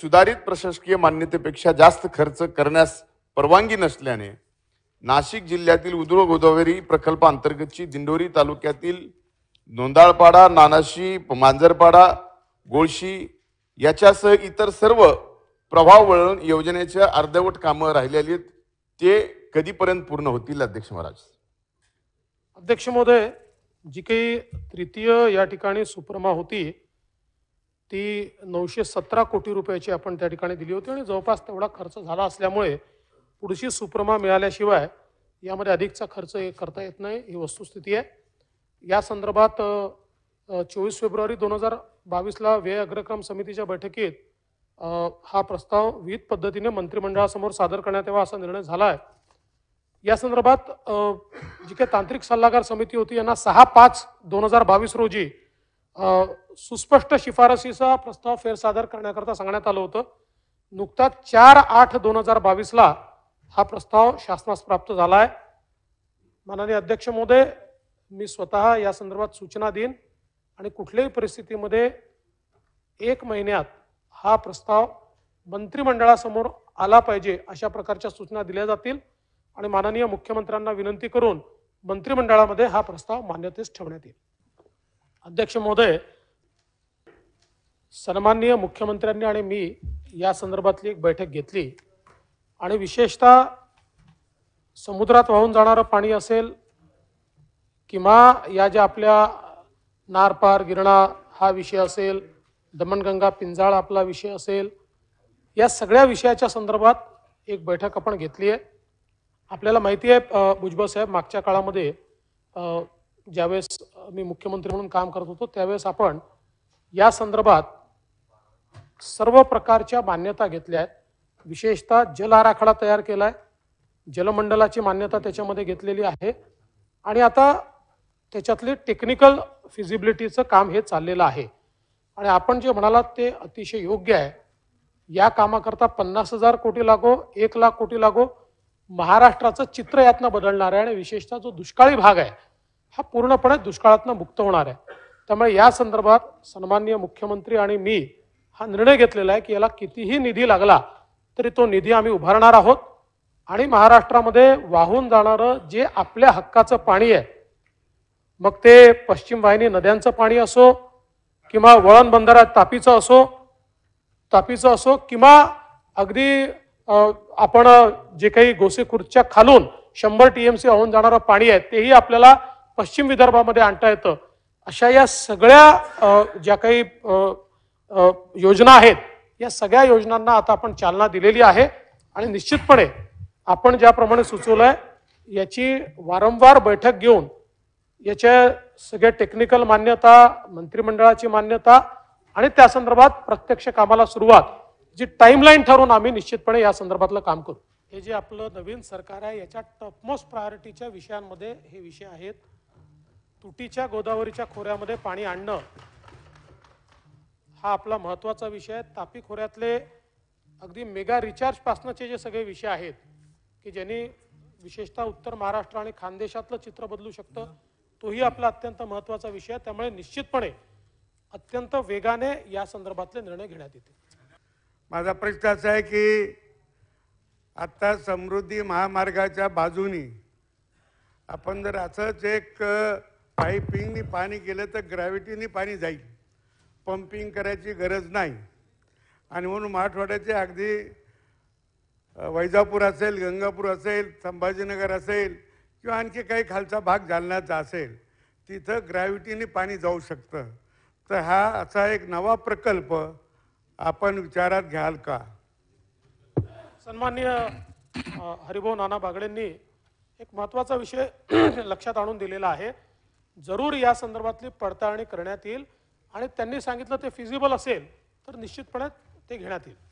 सुधारित प्रशासकीय मान्यतेपेक्षा जास्त खर्च करण्यास परवानगी नसल्याने नाशिक जिल्ह्यातील उदुळ गोदावरी प्रकल्पांतर्गतची दिंडोरी तालुक्यातील नोंदाळपाडा नानाशी मांजरपाडा गोळशी याच्यासह इतर सर्व प्रभाव वळण योजनेच्या अर्धवट कामं राहिलेली आहेत ते कधीपर्यंत पूर्ण होतील अध्यक्ष महाराज अध्यक्ष महोदय जी काही तृतीय या ठिकाणी सुप्रमा होती ती नऊशे सतरा कोटी रुपयाची आपण त्या ठिकाणी दिली होती आणि जवळपास तेवढा खर्च झाला असल्यामुळे पुढची सुप्रमा मिळाल्याशिवाय यामध्ये अधिकचा खर्च हे करता येत नाही ही वस्तुस्थिती आहे या संदर्भात चोवीस फेब्रुवारी दोन हजार बावीसला व्यय अग्रक्रम समितीच्या बैठकीत हा प्रस्ताव विविध पद्धतीने मंत्रिमंडळासमोर सादर करण्यात यावा असा निर्णय झाला आहे या संदर्भात जी काही तांत्रिक सल्लागार समिती होती यांना सहा पाच दोन हजार बावीस रोजी सुस्पष्ट शिफारसीचा प्रस्ताव फेरसादर करण्याकरता सांगण्यात आलं होतं नुकताच चार आठ दोन हजार बावीसला हा प्रस्ताव शासनास प्राप्त झाला आहे माननीय अध्यक्ष महोदय मी स्वतः या संदर्भात सूचना देईन आणि कुठल्याही परिस्थितीमध्ये एक महिन्यात हा प्रस्ताव मंत्रिमंडळासमोर आला पाहिजे अशा प्रकारच्या सूचना दिल्या जातील आणि माननीय मुख्यमंत्र्यांना विनंती करून मंत्रिमंडळामध्ये हा प्रस्ताव मान्यतेस ठेवण्यात येईल अध्यक्ष महोदय सन्माननीय मुख्यमंत्र्यांनी आणि मी या संदर्भातली एक बैठक घेतली आणि विशेषतः समुद्रात वाहून जाणारं पाणी असेल किंवा या ज्या आपल्या नारपार गिरणा हा विषय असेल दमणगंगा पिंजाळ आपला विषय असेल या सगळ्या विषयाच्या संदर्भात एक बैठक आपण घेतली आहे आपल्याला माहिती आहे भुजबळ साहेब मागच्या काळामध्ये ज्यावेळेस मी मुख्यमंत्री म्हणून काम करत होतो त्यावेळेस आपण या संदर्भात सर्व प्रकारच्या मान्यता घेतल्या आहेत विशेषतः जल आराखडा तयार केला आहे जलमंडलाची मान्यता त्याच्यामध्ये घेतलेली आहे आणि आता त्याच्यातले टेक्निकल फिजिबिलिटीचं काम हे चाललेलं आहे आणि आपण जे म्हणालात ते अतिशय योग्य आहे या कामाकरता पन्नास हजार कोटी लागो एक लाख कोटी लागो महाराष्ट्राचं चित्र यातनं बदलणार आहे आणि विशेषतः जो दुष्काळी भाग आहे हा पूर्णपणे दुष्काळातून मुक्त होणार आहे त्यामुळे या संदर्भात सन्माननीय मुख्यमंत्री आणि मी हा निर्णय घेतलेला आहे की याला कितीही निधी लागला तरी तो निधी आम्ही उभारणार आहोत आणि महाराष्ट्रामध्ये वाहून जाणारं जे आपल्या हक्काचं पाणी आहे मग ते पश्चिम वाहिनी नद्यांचं पाणी असो किंवा वळण बंदरात तापीचं असो तापीचं असो किंवा अगदी आपण जे काही गोसेखुर्दच्या खालून शंभर टी एम सी वाहून जाणारं पाणी आहे तेही आपल्याला पश्चिम विदर्भामध्ये आणता येतं अशा या सगळ्या ज्या काही योजना आहेत या सगळ्या योजनांना आता आपण चालना दिलेली आहे आणि निश्चितपणे आपण ज्याप्रमाणे सुचवलं आहे याची वारंवार बैठक घेऊन याच्या सगळ्या टेक्निकल मान्यता मंत्रिमंडळाची मान्यता आणि त्या संदर्भात प्रत्यक्ष कामाला सुरुवात जी टाईमलाईन ठरवून आम्ही निश्चितपणे या संदर्भातलं काम करू हे जे आपलं नवीन सरकार आहे याच्या टॉपमोस्ट प्रायोरिटीच्या विषयांमध्ये हे विषय आहेत तुटीच्या गोदावरीच्या खोऱ्यामध्ये पाणी आणणं हा आपला महत्त्वाचा विषय आहे तापी खोऱ्यातले अगदी मेगा रिचार्जपासनचे जे सगळे विषय आहेत की ज्यांनी विशेषतः उत्तर महाराष्ट्र आणि खानदेशातलं चित्र बदलू शकतं तोही आपला अत्यंत महत्त्वाचा विषय आहे त्यामुळे निश्चितपणे अत्यंत वेगाने या संदर्भातले निर्णय घेण्यात येते माझा प्रश्न असा आहे की आत्ता समृद्धी महामार्गाच्या बाजूनी आपण जर असंच एक पाईपिंगनी पाणी केलं तर ग्रॅव्हिटीने पाणी जाईल पंपिंग करायची गरज नाही आणि म्हणून मराठवाड्याचे अगदी वैजापूर असेल गंगापूर असेल संभाजीनगर असेल किंवा आणखी काही खालचा भाग जालन्याचा असेल तिथं ग्रॅव्हिटीने पाणी जाऊ शकतं तर हा असा एक नवा प्रकल्प आपण विचारात घ्याल का सन्माननीय हरिभाऊ नाना बागडेंनी एक महत्त्वाचा विषय लक्षात आणून दिलेला आहे जरूर या संदर्भातली पडताळणी करण्यात येईल आणि त्यांनी सांगितलं ते फिजिबल असेल तर निश्चितपणे ते घेण्यात येईल